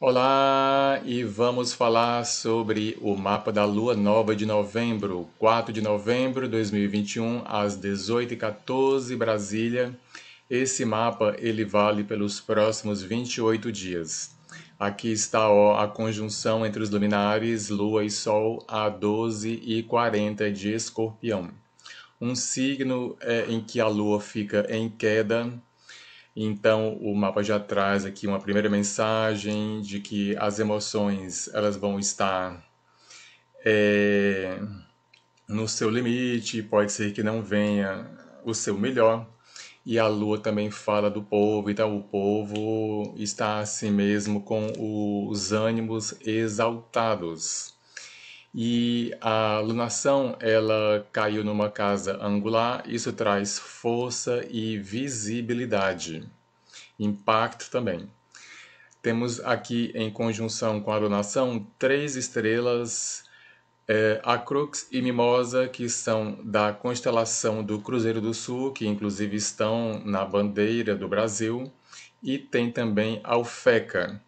Olá, e vamos falar sobre o mapa da lua nova de novembro, 4 de novembro de 2021, às 18h14, Brasília. Esse mapa ele vale pelos próximos 28 dias. Aqui está ó, a conjunção entre os luminares Lua e Sol a 12 e 40 de Escorpião. Um signo é, em que a Lua fica em queda então, o mapa já traz aqui uma primeira mensagem de que as emoções elas vão estar é, no seu limite, pode ser que não venha o seu melhor. E a lua também fala do povo, então o povo está assim mesmo com os ânimos exaltados. E a lunação ela caiu numa casa angular, isso traz força e visibilidade, impacto também. Temos aqui em conjunção com a lunação três estrelas, é, Acrux e Mimosa, que são da constelação do Cruzeiro do Sul, que inclusive estão na bandeira do Brasil, e tem também Alfeca,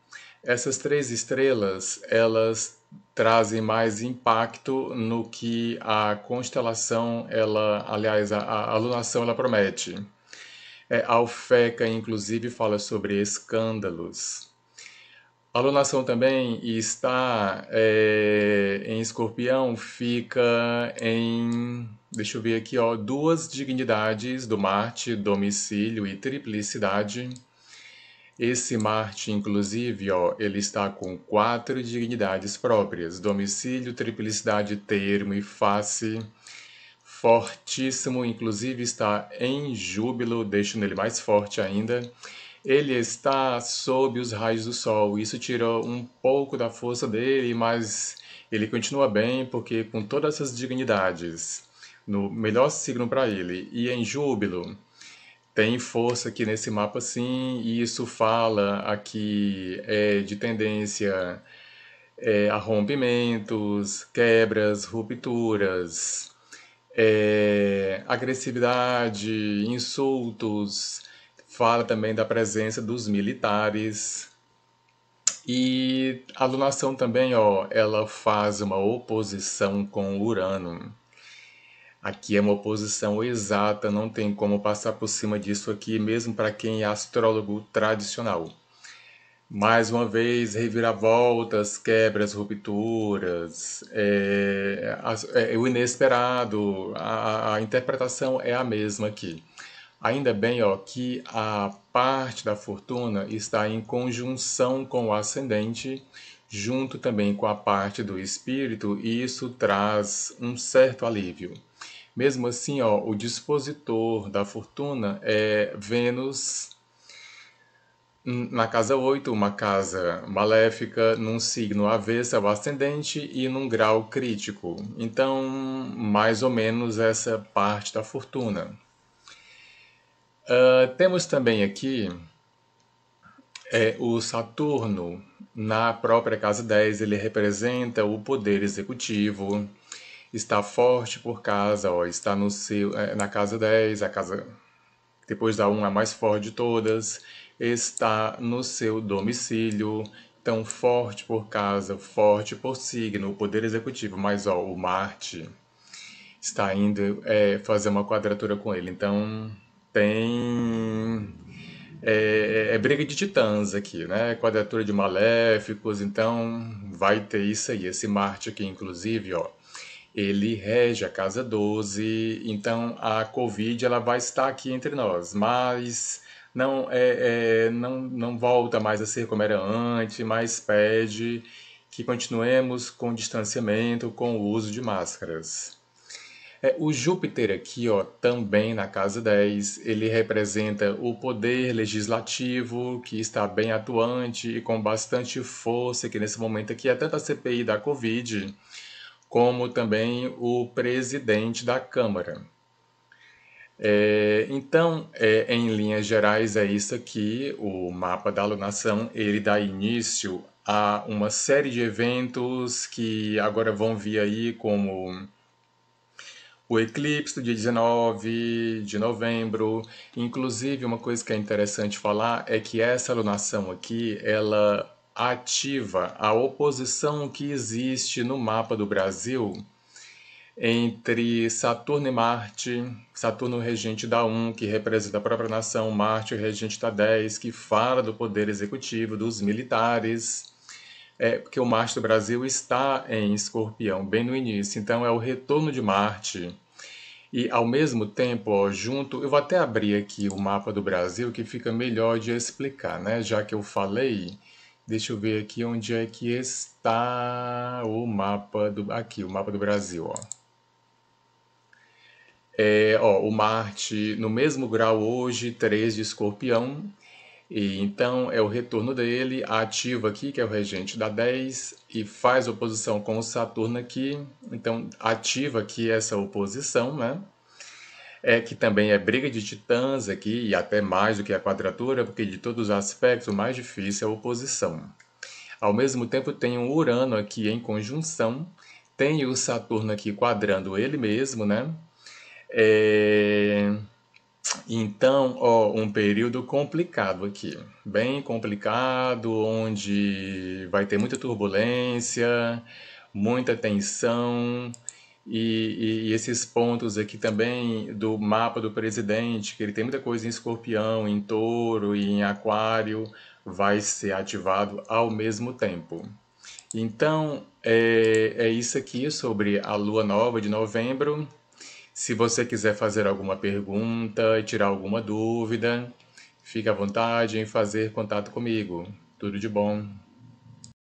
essas três estrelas, elas trazem mais impacto no que a constelação, ela, aliás, a, a alunação ela promete. É, Alfeca, inclusive, fala sobre escândalos. A alunação também está é, em escorpião, fica em, deixa eu ver aqui, ó, duas dignidades do Marte, domicílio e triplicidade. Esse Marte, inclusive, ó, ele está com quatro dignidades próprias: domicílio, triplicidade, termo e face. Fortíssimo, inclusive está em júbilo, deixando ele mais forte ainda. Ele está sob os raios do Sol. Isso tirou um pouco da força dele, mas ele continua bem porque com todas essas dignidades, no melhor signo para ele e em júbilo, tem força aqui nesse mapa sim, e isso fala aqui é, de tendência é, a rompimentos, quebras, rupturas, é, agressividade, insultos, fala também da presença dos militares. E a lunação também, ó, ela faz uma oposição com Urano. Aqui é uma oposição exata, não tem como passar por cima disso aqui, mesmo para quem é astrólogo tradicional. Mais uma vez, reviravoltas, quebras, rupturas, é, é o inesperado, a, a interpretação é a mesma aqui. Ainda bem ó, que a parte da fortuna está em conjunção com o ascendente, junto também com a parte do espírito, e isso traz um certo alívio. Mesmo assim, ó, o dispositor da fortuna é Vênus na casa 8, uma casa maléfica, num signo avesso ao ascendente e num grau crítico. Então, mais ou menos essa parte da fortuna. Uh, temos também aqui é, o Saturno na própria casa 10, ele representa o poder executivo está forte por casa, ó, está no seu, é, na casa 10, a casa depois da 1 a mais forte de todas, está no seu domicílio. tão forte por casa, forte por signo, o poder executivo, mas ó, o Marte está indo é, fazer uma quadratura com ele. Então, tem. É, é, briga de titãs aqui, né? Quadratura de maléficos, então vai ter isso aí. Esse Marte aqui, inclusive, ó, ele rege a casa 12, então a Covid ela vai estar aqui entre nós, mas não, é, é, não, não volta mais a ser como era antes, mas pede que continuemos com distanciamento, com o uso de máscaras. É, o Júpiter aqui, ó, também na casa 10, ele representa o poder legislativo que está bem atuante e com bastante força, que nesse momento aqui é tanto a CPI da Covid, como também o presidente da Câmara. É, então, é, em linhas gerais, é isso aqui. O mapa da alunação ele dá início a uma série de eventos que agora vão vir aí, como o eclipse do dia 19 de novembro. Inclusive, uma coisa que é interessante falar é que essa alunação aqui, ela ativa a oposição que existe no mapa do Brasil entre Saturno e Marte, Saturno regente da 1, que representa a própria nação, Marte regente da 10, que fala do poder executivo, dos militares, é, porque o Marte do Brasil está em escorpião, bem no início, então é o retorno de Marte. E ao mesmo tempo, ó, junto, eu vou até abrir aqui o mapa do Brasil que fica melhor de explicar, né? Já que eu falei, Deixa eu ver aqui onde é que está o mapa do... Aqui, o mapa do Brasil, ó. É, ó, o Marte no mesmo grau hoje, 3 de escorpião. E, então, é o retorno dele, ativa aqui, que é o regente da 10, e faz oposição com o Saturno aqui. Então, ativa aqui essa oposição, né? é que também é briga de titãs aqui, e até mais do que a quadratura, porque de todos os aspectos o mais difícil é a oposição. Ao mesmo tempo tem um Urano aqui em conjunção, tem o Saturno aqui quadrando ele mesmo, né? É... Então, ó, um período complicado aqui, bem complicado, onde vai ter muita turbulência, muita tensão, e, e, e, esses pontos aqui também do mapa do presidente, que ele tem muita coisa em escorpião, em touro e em aquário, vai ser ativado ao mesmo tempo. Então, é, é isso aqui sobre a lua nova de novembro. Se você quiser fazer alguma pergunta e tirar alguma dúvida, fique à vontade em fazer contato comigo. Tudo de bom.